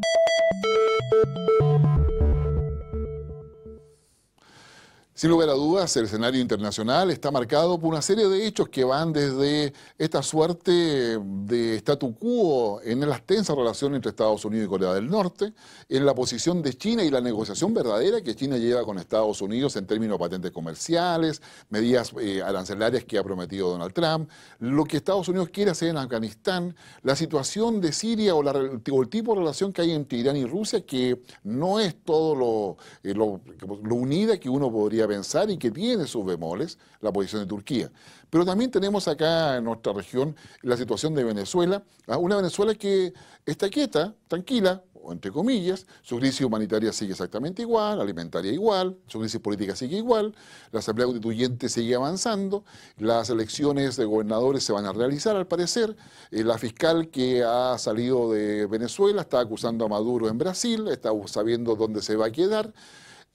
Thank you. Sin lugar a dudas, el escenario internacional está marcado por una serie de hechos que van desde esta suerte de statu quo en la tensa relación entre Estados Unidos y Corea del Norte, en la posición de China y la negociación verdadera que China lleva con Estados Unidos en términos de patentes comerciales, medidas eh, arancelarias que ha prometido Donald Trump, lo que Estados Unidos quiere hacer en Afganistán, la situación de Siria o, la, el tipo de relación que hay entre Irán y Rusia, que no es todo lo eh, unida que uno podría pensar y que tiene sus bemoles la posición de Turquía. Pero también tenemos acá en nuestra región la situación de Venezuela, ¿ah? una Venezuela que está quieta, tranquila, o entre comillas, su crisis humanitaria sigue exactamente igual, alimentaria igual, su crisis política sigue igual, la Asamblea Constituyente sigue avanzando, las elecciones de gobernadores se van a realizar al parecer, eh, la fiscal que ha salido de Venezuela está acusando a Maduro en Brasil, está sabiendo dónde se va a quedar.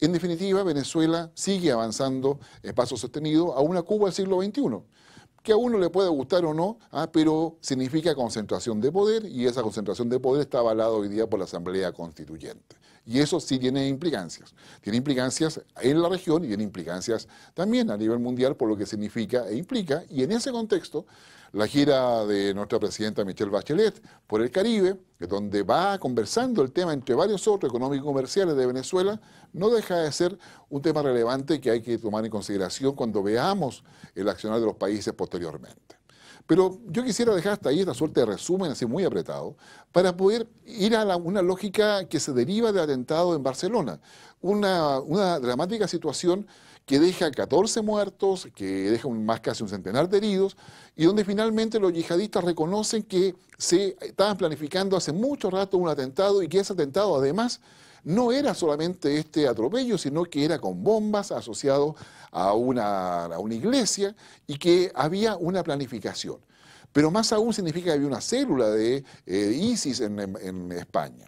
En definitiva, Venezuela sigue avanzando en paso sostenido a una Cuba del siglo XXI que a uno le puede gustar o no, ah, pero significa concentración de poder y esa concentración de poder está avalada hoy día por la Asamblea Constituyente. Y eso sí tiene implicancias. Tiene implicancias en la región y tiene implicancias también a nivel mundial por lo que significa e implica. Y en ese contexto, la gira de nuestra presidenta Michelle Bachelet por el Caribe, donde va conversando el tema entre varios otros económicos y comerciales de Venezuela, no deja de ser un tema relevante que hay que tomar en consideración cuando veamos el accionar de los países posteriormente. Pero yo quisiera dejar hasta ahí esta suerte de resumen, así muy apretado, para poder ir a una lógica que se deriva del atentado en Barcelona. Una, una dramática situación que deja 14 muertos, que deja más casi un centenar de heridos, y donde finalmente los yihadistas reconocen que se estaban planificando hace mucho rato un atentado y que ese atentado además no era solamente este atropello, sino que era con bombas asociado a una, una iglesia y que había una planificación. Pero más aún significa que había una célula de eh, ISIS en, España.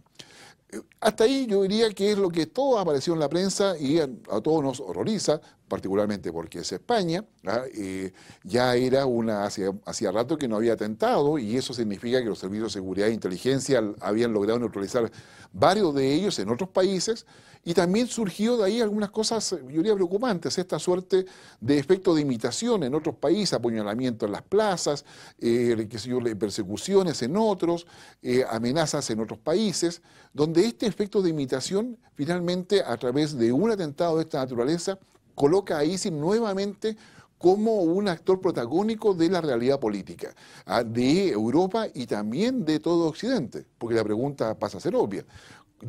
Eh, hasta ahí yo diría que es lo que todo apareció en la prensa y a todos nos horroriza, particularmente porque es España, ¿ah? eh, ya era una, hacía rato que no había atentado y eso significa que los servicios de seguridad e inteligencia habían logrado neutralizar varios de ellos en otros países y también surgió de ahí algunas cosas, yo diría, preocupantes, esta suerte de efecto de imitación en otros países, apuñalamiento en las plazas, eh, persecuciones en otros, eh, amenazas en otros países, donde este efecto de imitación finalmente a través de un atentado de esta naturaleza coloca a ISIS nuevamente como un actor protagónico de la realidad política ah, de Europa y también de todo Occidente, porque la pregunta pasa a ser obvia.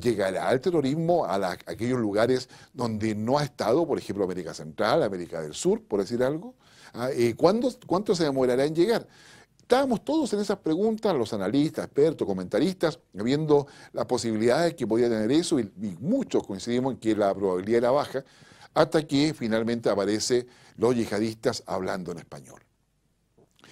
¿Llegará el terrorismo a, aquellos lugares donde no ha estado, por ejemplo, América Central, América del Sur, por decir algo? Ah, eh, ¿Cuánto se demorará en llegar? Estábamos todos en esas preguntas, los analistas, expertos, comentaristas, viendo las posibilidades que podía tener eso y muchos coincidimos en que la probabilidad era baja hasta que finalmente aparece los yihadistas hablando en español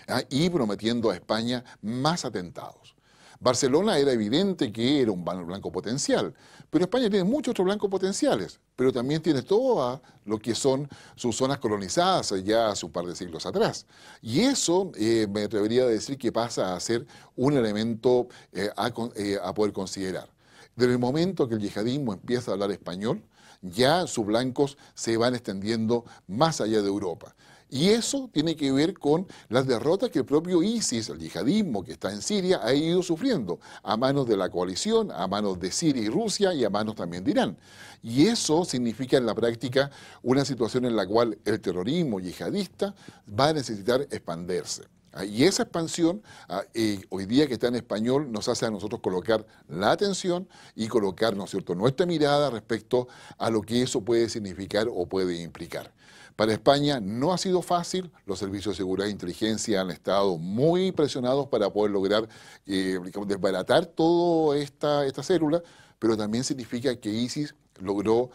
ah, y prometiendo a España más atentados. Barcelona era evidente que era un blanco potencial, pero España tiene muchos otros blancos potenciales, pero también tiene todo lo que son sus zonas colonizadas ya hace un par de siglos atrás. Y eso eh, me atrevería a decir que pasa a ser un elemento eh, eh, a poder considerar. Desde el momento que el yihadismo empieza a hablar español, ya sus blancos se van extendiendo más allá de Europa. Y eso tiene que ver con las derrotas que el propio ISIS, el yihadismo que está en Siria, ha ido sufriendo a manos de la coalición, a manos de Siria y Rusia y a manos también de Irán. Y eso significa en la práctica una situación en la cual el terrorismo yihadista va a necesitar expandirse. Ah, y esa expansión, ah, eh, hoy día que está en español, nos hace a nosotros colocar la atención y colocar cierto? nuestra mirada respecto a lo que eso puede significar o puede implicar. Para España no ha sido fácil, los servicios de seguridad e inteligencia han estado muy presionados para poder lograr eh, desbaratar toda esta, esta célula, pero también significa que ISIS logró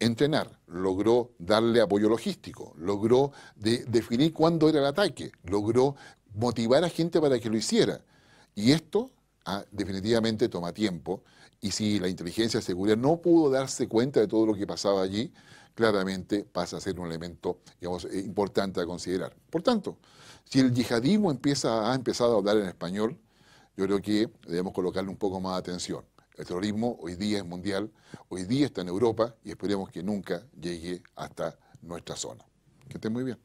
entrenar, logró darle apoyo logístico, logró definir cuándo era el ataque, logró motivar a gente para que lo hiciera. Y esto ah, definitivamente toma tiempo. Y si la inteligencia de seguridad no pudo darse cuenta de todo lo que pasaba allí, claramente pasa a ser un elemento eh, importante a considerar. Por tanto, si el yihadismo ha empezado a hablar en español, yo creo que debemos colocarle un poco más de atención. El terrorismo hoy día es mundial, hoy día está en Europa y esperemos que nunca llegue hasta nuestra zona. Que estén muy bien.